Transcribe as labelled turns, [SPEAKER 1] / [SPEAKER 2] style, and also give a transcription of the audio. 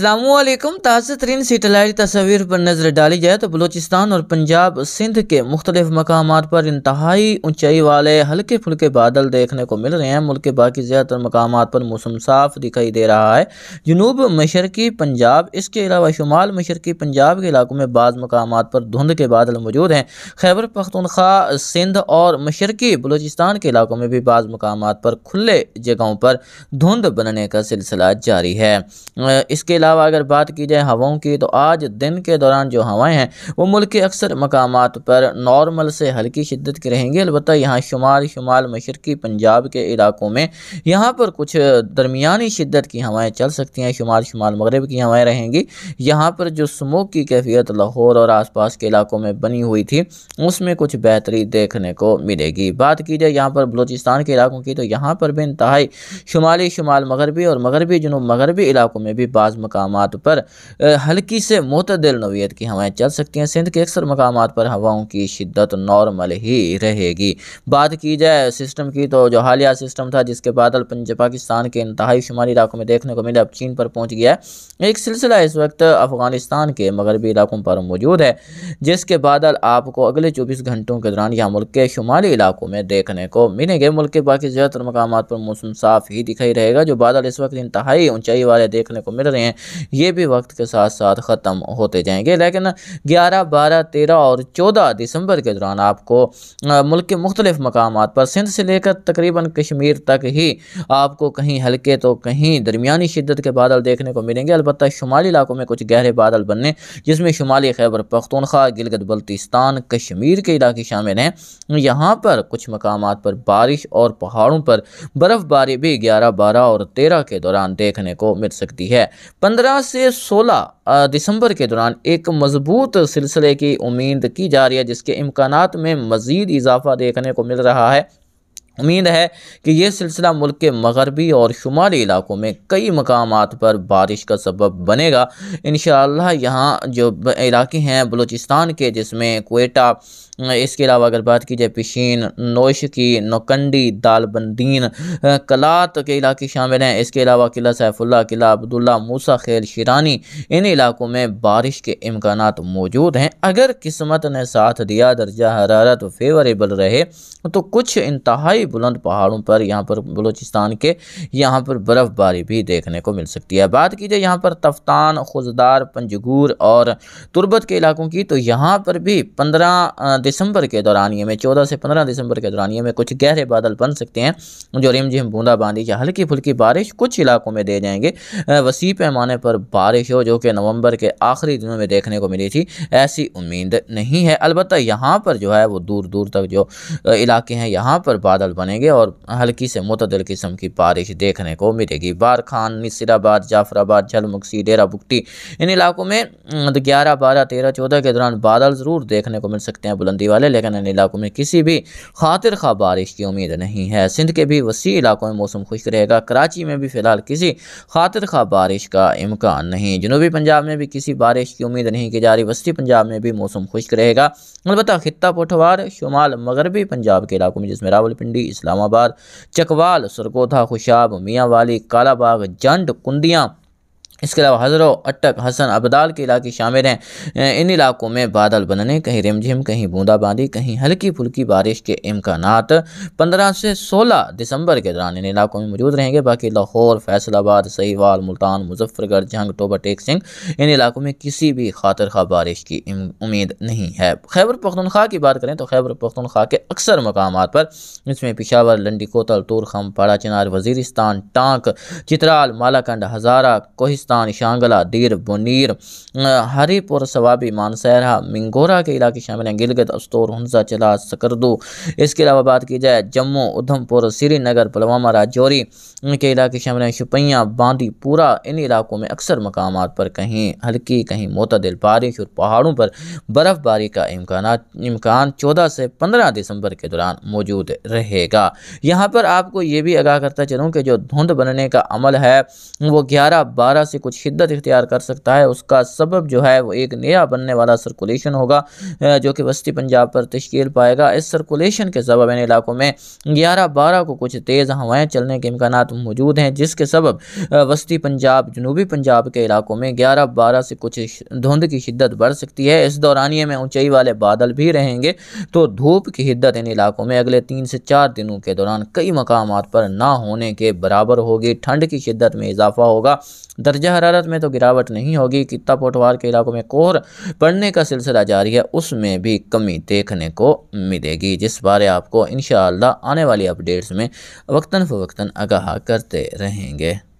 [SPEAKER 1] अल्लाम ताज़ा तरीन सेटेलाइट तस्वीर पर नज़र डाली जाए तो बलूचिस्तान और पंजाब सिंध के मुख्तलिफ मकाम पर इंतहाई ऊँचाई वाले हल्के फुल्के बादल देखने को मिल रहे हैं मुल्क के बाकी ज़्यादातर मकाम पर मौसम साफ दिखाई दे रहा है जनूब मशरकी पंजाब इसके अलावा शुमाल मशरकी पंजाब के इलाकों में बाज़ मकाम पर धुंध के बादल मौजूद हैं खैबर पख्तनख्वा सिंध और मशरकी बलूचिस्तान के इलाकों में भी बाज़ मकाम पर खुले जगहों पर धुंध बनने का सिलसिला जारी है इसके अलावा अगर बात की जाए हवाओं की तो आज दिन के दौरान जो हवाएं हैं वो मुल्क के अक्सर मकाम पर नॉर्मल से हल्की शिद्दत की रहेंगी अलबत् यहाँ शुमाल शुमाल मशरकी पंजाब के इलाकों में यहाँ पर कुछ दरमियानी शिद्दत की हवाएँ चल सकती हैं शुमाल शुमाल मगरब की हवाएँ रहेंगी यहाँ पर जो स्मोक की कैफियत लाहौर और आसपास के इलाकों में बनी हुई थी उसमें कुछ बेहतरी देखने को मिलेगी बात की जाए यहाँ पर बलूचिस्तान के इलाकों की तो यहाँ पर भी इंतहाई शुमाली शुमाल मगरबी और मगरबी जुनूब मगरबी इलाकों में भी बाज़ मकाम मकाम पर हल्की से मतदिल नवीत की हवाएँ चल सकती हैं सिंध के अक्सर मकाम पर हवाओं की शिद्दत नॉर्मल ही रहेगी बात की जाए सिस्टम की तो जो हालिया सिस्टम था जिसके बादल पाकिस्तान के इंतहाई शुमाली इलाकों में देखने को मिले अब चीन पर पहुँच गया है एक सिलसिला इस वक्त अफगानिस्तान के मगरबी इलाकों पर मौजूद है जिसके बादल आपको अगले चौबीस घंटों के दौरान यहाँ मुल्क के शुमाली इलाकों में देखने को मिलेंगे मुल्क के बाकी ज़्यादातर मकाम पर मौसम साफ ही दिखाई रहेगा जो बादल इस वक्त इंतहाई ऊंचाई वाले देखने को मिल रहे हैं ये भी वक्त के साथ साथ ख़त्म होते जाएंगे लेकिन ग्यारह बारह तेरह और चौदह दिसंबर के दौरान आपको मुल्क के मुख्तलिफ़ मकाम पर सिंध से लेकर तकरीबन कश्मीर तक ही आपको कहीं हल्के तो कहीं दरमिया शिदत के बादल देखने को मिलेंगे अलबत् शुमाली इलाकों में कुछ गहरे बादल बनने जिसमें शुमाली खैबर पख्तनख्वा गिलगत बल्तिस्तान कश्मीर के इलाके शामिल हैं यहाँ पर कुछ मकाम पर बारिश और पहाड़ों पर बर्फ़बारी भी ग्यारह बारह और तेरह के दौरान देखने को मिल सकती है 15 से 16 दिसंबर के दौरान एक मजबूत सिलसिले की उम्मीद की जा रही है जिसके इम्कान में मज़ीद इजाफा देखने को मिल रहा है उम्मीद है कि यह सिलसिला मुल्क के मगरबी और शुमाली इलाकों में कई मकाम पर बारिश का सबब बनेगा इन यहाँ जो इलाके हैं बलूचिस्तान के जिसमें कोयटा इसके अलावा अगर बात की जाए पिशीन नोश की नौकंडी दालबंदीन कलात के इलाके शामिल हैं इसके अलावा किला सैफुल्ला किला अब्दुल्ला मूसा खेल शिरानी इन इलाकों में बारिश के इम्कान मौजूद हैं अगर किस्मत ने साथ दिया दर्जा हरारत फेवरेबल रहे तो कुछ इंतहाई बुलंद पहाड़ों पर यहाँ पर बलूचिस्तान के यहाँ पर बर्फ़बारी भी देखने को मिल सकती है बात की जाए यहाँ पर तफ्तान खुजदार पंजगूर और तुरबत के इलाकों की तो यहाँ पर भी पंद्रह दिसंबर के दौरान ये में चौदह से पंद्रह दिसंबर के दौरान ये में कुछ गहरे बादल बन सकते हैं जो रिम झिम बूंदाबांदी या हल्की फुल्की बारिश कुछ इलाकों में दे जाएंगे वसी पैमाने पर बारिश हो जो कि नवंबर के आखिरी दिनों में देखने को मिली थी ऐसी उम्मीद नहीं है अलबत् यहाँ पर जो है वो दूर दूर तक जो इलाके हैं यहाँ पर बादल बनेंगे और हल्की से मतदल किस्म की बारिश देखने को मिलेगी बार खान नसीराबाद जाफराबाद झलमुक्सी डेरा बुकटी इन इलाकों में ग्यारह बारह तेरह चौदह के दौरान बादल ज़रूर देखने को मिल सकते हैं बुलंद बंदी वाले लेकिन इन इलाकों में किसी भी खातिर खा बारिश की उम्मीद नहीं है सिंध के भी वसी इलाकों में मौसम खुश्क रहेगा कराची में भी फिलहाल किसी खातिर खा बारिश का इम्कान नहीं जनूबी पंजाब में भी किसी बारिश की उम्मीद नहीं की जा रही वस्ती पंजाब में भी मौसम खुश्क रहेगा अलबत् खत्ता पोठवार शुमाल मगरबी पंजाब के इलाकों में जिसमें रावलपिंडी इस्लामाबाद चकवाल सरगोधा खुशाब मियाँ वाली कालाबाग जंड कुंदियाँ इसके अलावा हजरों अटक हसन अबदाल के इलाके शामिल हैं इन इलाकों में बादल बनने कहीं रिमझिम कहीं बूंदाबांदी कहीं हल्की फुल्की बारिश के इम्कान पंद्रह से सोलह दिसंबर के दौरान इन इलाकों में मौजूद रहेंगे बाकी लाहौर फैसलाबाद सहीवाल मुल्तान मुजफ्फरगढ़ जंग टोबा टेक सिंह इन इलाकों में किसी भी खातर खा बारिश की उम्मीद नहीं है खैबर पख्तनख्वा की बात करें तो खैबर पख्तनख्वा के अक्सर मकाम पर इसमें पिशावर लंडी कोतल तुरखम पाड़ा चिनार वजीरिस्तान टांक चित्राल मालाकंड हज़ारा कोहिस सिस्तान शांगला दीर बुनीर हरीपुर सवाबी मानसहरा मिंगोरा के इलाके शामिल हैं गिलगत अस्तोर हंसा चला सकरदू इसके अलावा बात की जाए जम्मू उधमपुर श्रीनगर पुलवामा राजौरी के इलाके शामिल हैं शुपैयाँ बांदीपुरा इन इलाकों में अक्सर मकाम पर कहीं हल्की कहीं मोतदिल बारिश और पहाड़ों पर बर्फ़बारी का इम्कान इम्कान चौदह से पंद्रह दिसंबर के दौरान मौजूद रहेगा यहाँ पर आपको ये भी आगाह करता चलूँ कि जो धुंध बनने का अमल है वो ग्यारह बारह से से कुछ शिद्दत इख्तियार कर सकता है उसका सबब जो है वो एक नया बनने वाला सर्कुलेशन होगा जो कि वस्ती पंजाब पर तश्कील पाएगा इस सर्कुलेशन के सबब इन इलाकों में ग्यारह बारह को कुछ तेज़ हवाएँ चलने के इम्कान मौजूद हैं जिसके सबब वस्ती पंजाब जनूबी पंजाब के इलाकों में ग्यारह बारह से कुछ धुंध की शिद्दत बढ़ सकती है इस दौरानिए में ऊंचाई वाले बादल भी रहेंगे तो धूप की हिद्दत इन इलाकों में अगले तीन से चार दिनों के दौरान कई मकाम पर ना होने के बराबर होगी ठंड की शिद्दत में इजाफा होगा दर्जा दर्ज हरारत में तो गिरावट नहीं होगी कित्ता पोटवार के इलाकों में कोहर पड़ने का सिलसिला जारी है उसमें भी कमी देखने को मिलेगी जिस बारे आपको इन आने वाली अपडेट्स में वक्ता फ़वक्ता आगाह करते रहेंगे